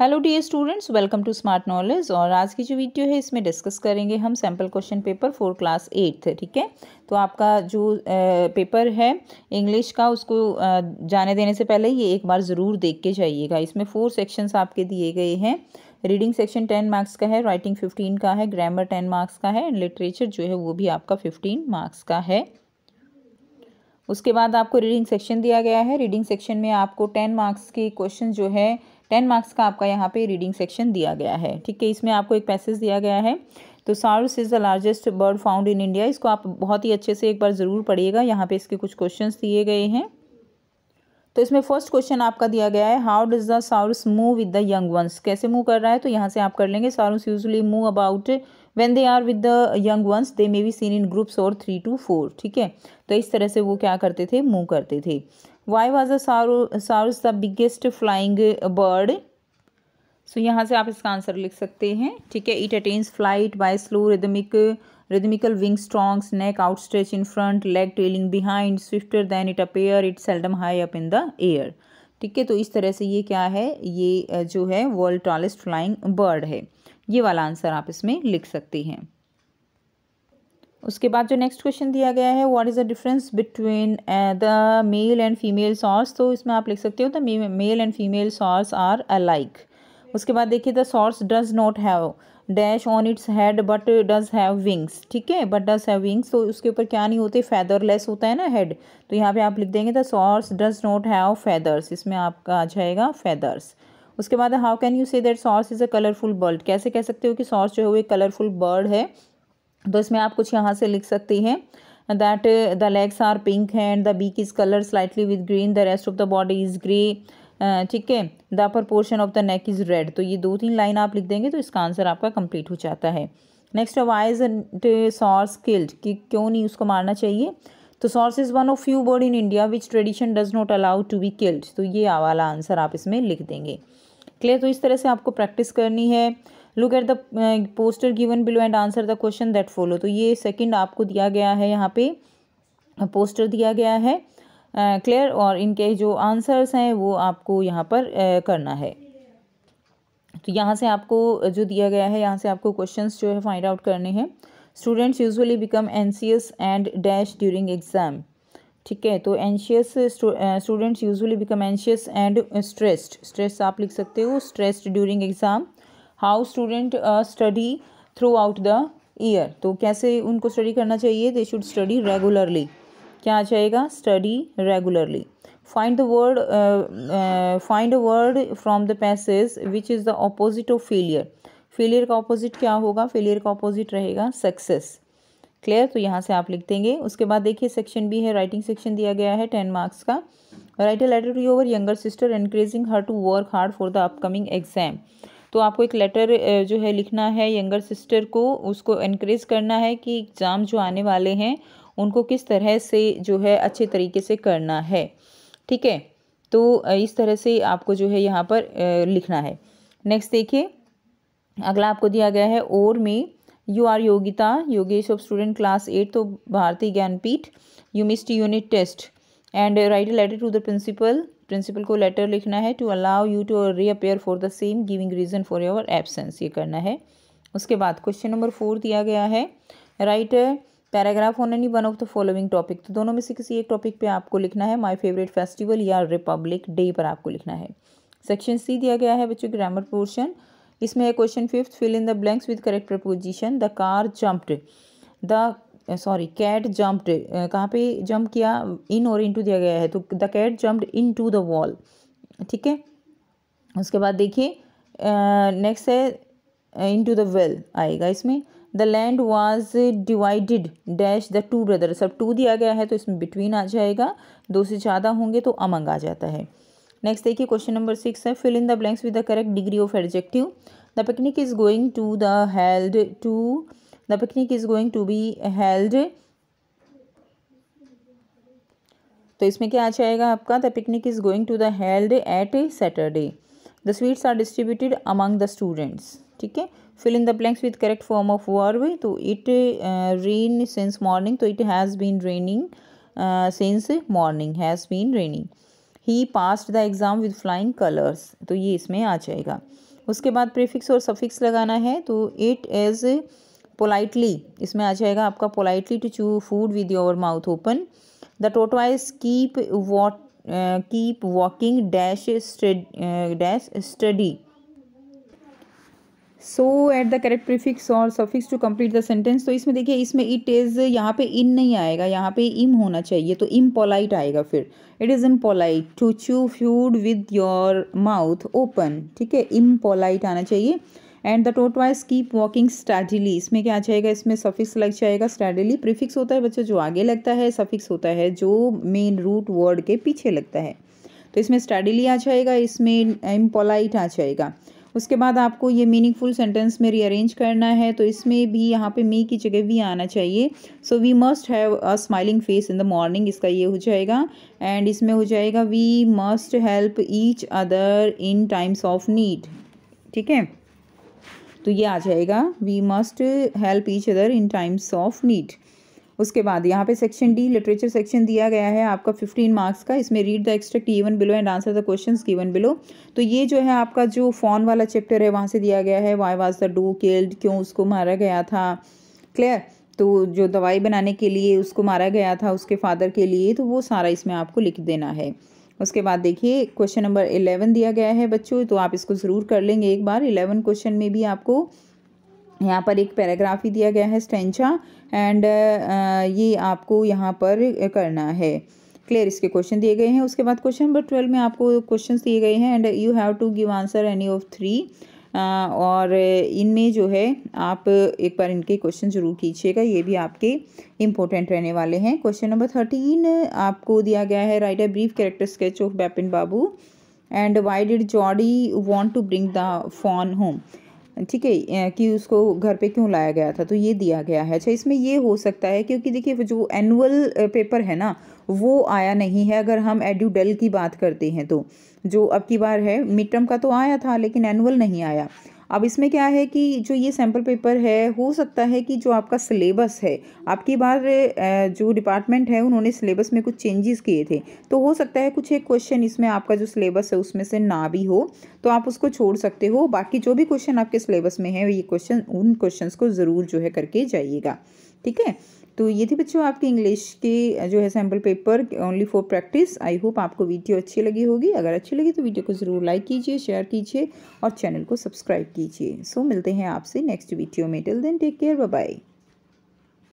hello the students welcome to smart knowledge और आज की जो वीडियो है इसमें डिस्कस करेंगे हम sample question paper for class eighth ठीक है तो आपका जो पेपर है इंग्लिश का उसको जाने देने से पहले ये एक बार ज़रूर देख के जाइएगा इसमें फोर सेक्शंस आपके दिए गए हैं रीडिंग सेक्शन टेन मार्क्स का है राइटिंग फिफ्टीन का है ग्रामर टेन मार्क्स का है एंड लिटरेचर जो है वो भी आपका फिफ्टीन मार्क्स का है उसके बाद आपको रीडिंग सेक्शन दिया गया है रीडिंग सेक्शन में आपको टेन मार्क्स के क्वेश्चन जो है टेन मार्क्स का आपका यहाँ पे रीडिंग सेक्शन दिया गया है ठीक है इसमें आपको एक पैसेज दिया गया है तो sarus is the largest bird found in India इसको आप बहुत ही अच्छे से एक बार ज़रूर पढ़िएगा यहाँ पे इसके कुछ क्वेश्चंस दिए गए हैं तो इसमें फर्स्ट क्वेश्चन आपका दिया गया है how does the sarus move with the young ones कैसे मूव कर रहा है तो यहाँ से आप कर लेंगे sarus usually move about when they are with the young ones they may be seen in groups और थ्री टू फोर ठीक है तो इस तरह से वो क्या करते थे मूव करते थे why was as the biggest flying bird so यहाँ से आप इसका आंसर लिख सकते हैं ठीक है it attains flight by slow rhythmic rhythmical wing strokes neck out stretch in front leg trailing behind swifter then it appear it seldom high up in the air ठीक है तो इस तरह से ये क्या है ये जो है वर्ल्ड टॉलेस्ट फ्लाइंग बर्ड है ये वाला आंसर आप इसमें लिख सकते हैं उसके बाद जो नेक्स्ट क्वेश्चन दिया गया है what is the difference between the male and female sarus तो इसमें आप लिख सकते हो the male and female sarus are alike उसके बाद देखिए the sarus does not have dash on its head but does have wings ठीक है बट डज हैव विंग्स तो उसके ऊपर क्या नहीं होते फैदरलेस होता है ना हेड तो यहाँ पे आप लिख देंगे the sarus does not have feathers इसमें आपका आ जाएगा फैदर्स उसके बाद how can you say that sarus is a colourful bird कैसे कह सकते हो कि सॉर्स जो है वो एक कलरफुल बर्ड है तो इसमें आप कुछ यहाँ से लिख सकती हैं that the legs are pink and the beak is colour slightly with green the rest of the body is grey ठीक है the upper portion of the neck is red तो ये दो तीन लाइन आप लिख देंगे तो इसका आंसर आपका कंप्लीट हो जाता है next why's and sarus killed कि क्यों नहीं उसको मारना चाहिए तो sarus is one of few bird in India which tradition does not allow to be killed तो ये वाला आंसर आप इसमें लिख देंगे क्लियर तो इस तरह से आपको प्रैक्टिस करनी है look at the poster given below and answer the question that follow तो ये सेकंड आपको दिया गया है यहाँ पे पोस्टर दिया गया है क्लियर uh, और इनके जो आंसर्स हैं वो आपको यहाँ पर uh, करना है तो यहाँ से आपको जो दिया गया है यहाँ से आपको क्वेश्चन जो है फाइंड आउट करने हैं students usually become anxious and dash during exam ठीक है तो anxious students usually become anxious and stressed stress आप लिख सकते हो stressed during exam how student study throughout the year तो कैसे उनको स्टडी करना चाहिए दे शुड स्टडी रेगुलरली क्या आ जाएगा study regularly find the word find a word from the passage which is the opposite of failure failure का opposite क्या होगा फेलियर का ऑपोजिट रहेगा सक्सेस क्लियर तो यहाँ से आप लिख देंगे उसके बाद देखिए सेक्शन भी है राइटिंग सेक्शन दिया गया है टेन मार्क्स का write a letter to your younger sister encouraging her to work hard for the upcoming exam तो आपको एक लेटर जो है लिखना है यंगर सिस्टर को उसको इनक्रेज करना है कि एग्ज़ाम जो आने वाले हैं उनको किस तरह से जो है अच्छे तरीके से करना है ठीक है तो इस तरह से आपको जो है यहाँ पर लिखना है नेक्स्ट देखिए अगला आपको दिया गया है और में you are Yogita Yogesh of student class eight तो Bharatiya Gyanpeeth you missed unit test and write letter to the principal principal को लेटर लिखना है to allow you to reappear for the same giving reason for your absence ये करना है उसके बाद question number four दिया गया है write paragraph on any one of the following topic तो दोनों में से किसी एक टॉपिक पे आपको लिखना है माय फेवरेट फेस्टिवल या रिपब्लिक डे पर आपको लिखना है सेक्शन सी दिया गया है बच्चों ग्रामर पोर्शन इसमें है question fifth fill in the blanks with correct preposition the car jumped the sorry cat jumped कहाँ पे जंप किया इन और इनटू दिया गया है तो the cat jumped in to the wall ठीक है उसके बाद देखिए नेक्स्ट है इन टू द वेल आएगा इसमें the land was divided dash the two brother सब टू दिया गया है तो इसमें बिटवीन आ जाएगा दो से ज़्यादा होंगे तो अमंग आ जाता है नेक्स्ट देखिए क्वेश्चन नंबर सिक्स है fill in the blanks with the correct degree of adjective the picnic is going to the held to the picnic is going to be held तो इसमें क्या आ जाएगा आपका the picnic is going to the held at Saturday the sweets are distributed among the students ठीक है fill in the blanks with correct form of verb तो it rain since morning तो it has been raining since morning has been raining he passed the exam with flying colours तो ये इसमें आ जाएगा उसके बाद प्रीफिक्स और सफिक्स लगाना है तो इट एज़ पोलाइटली इसमें आ जाएगा आपका politely to chew food with your mouth open the tortoise keep what keep walking dash dash study so at the correct prefix और suffix to complete the sentence तो इसमें देखिए इसमें इट इज़ यहाँ पे इन नहीं आएगा यहाँ पे इम होना चाहिए तो इम पोलाइट आएगा फिर it is impolite to chew food with your mouth open ठीक है इम पोलाइट आना चाहिए and the tortoise keep walking steadily इसमें क्या आ जाएगा इसमें सफिक्स लग जाएगा स्टैडिली प्रीफिक्स होता है बच्चों जो आगे लगता है सफिक्स होता है जो मेन रूट वर्ड के पीछे लगता है तो इसमें स्टैडिली आ जाएगा इसमें एम्पोलाइट आ जाएगा उसके बाद आपको ये मीनिंगफुल सेंटेंस में रीअरेंज करना है तो इसमें भी यहाँ पे मी की जगह वी आना चाहिए so we must have a smiling face in the morning इसका ये हो जाएगा एंड इसमें हो जाएगा we must help each other in times of need ठीक है तो ये आ जाएगा we must help each other in times of need उसके बाद यहाँ पे सेक्शन डी लिटरेचर सेक्शन दिया गया है आपका फिफ्टीन मार्क्स का इसमें read the extract even below and answer the question given below तो ये जो है आपका जो फॉन वाला चैप्टर है वहाँ से दिया गया है why was the doe killed क्यों उसको मारा गया था क्लियर तो जो दवाई बनाने के लिए उसको मारा गया था उसके फादर के लिए तो वो सारा इसमें आपको लिख देना है उसके बाद देखिए क्वेश्चन नंबर इलेवन दिया गया है बच्चों तो आप इसको ज़रूर कर लेंगे एक बार इलेवन क्वेश्चन में भी आपको यहाँ पर एक पैराग्राफ ही दिया गया है स्टेंचा एंड ये आपको यहाँ पर करना है क्लियर इसके क्वेश्चन दिए गए हैं उसके बाद क्वेश्चन नंबर ट्वेल्व में आपको क्वेश्चन दिए गए हैं and you have to give answer any of three और इनमें जो है आप एक बार इनके क्वेश्चन ज़रूर कीजिएगा ये भी आपके इम्पोर्टेंट रहने वाले हैं क्वेश्चन नंबर थर्टीन आपको दिया गया है write a brief character sketch of Bepin Babu and why did Jody want to bring the fawn home ठीक है कि उसको घर पे क्यों लाया गया था तो ये दिया गया है अच्छा इसमें ये हो सकता है क्योंकि देखिए जो एनुअल पेपर है ना वो आया नहीं है अगर हम एड्यूडल की बात करते हैं तो जो अब की बार है मिड टर्म का तो आया था लेकिन एनुअल नहीं आया अब इसमें क्या है कि जो ये सैम्पल पेपर है हो सकता है कि जो आपका सिलेबस है आपकी बार जो डिपार्टमेंट है उन्होंने सिलेबस में कुछ चेंजेस किए थे तो हो सकता है कुछ एक क्वेश्चन इसमें आपका जो सिलेबस है उसमें से ना भी हो तो आप उसको छोड़ सकते हो बाकी जो भी क्वेश्चन आपके सिलेबस में है ये क्वेश्चन उन क्वेश्चन को ज़रूर जो है करके जाइएगा ठीक है तो ये थी बच्चों आपकी इंग्लिश के जो है sample paper only for practice I hope आपको वीडियो अच्छी लगी होगी अगर अच्छी लगी तो वीडियो को ज़रूर लाइक कीजिए शेयर कीजिए और चैनल को सब्सक्राइब कीजिए सो मिलते हैं आपसे नेक्स्ट वीडियो में till then take care bye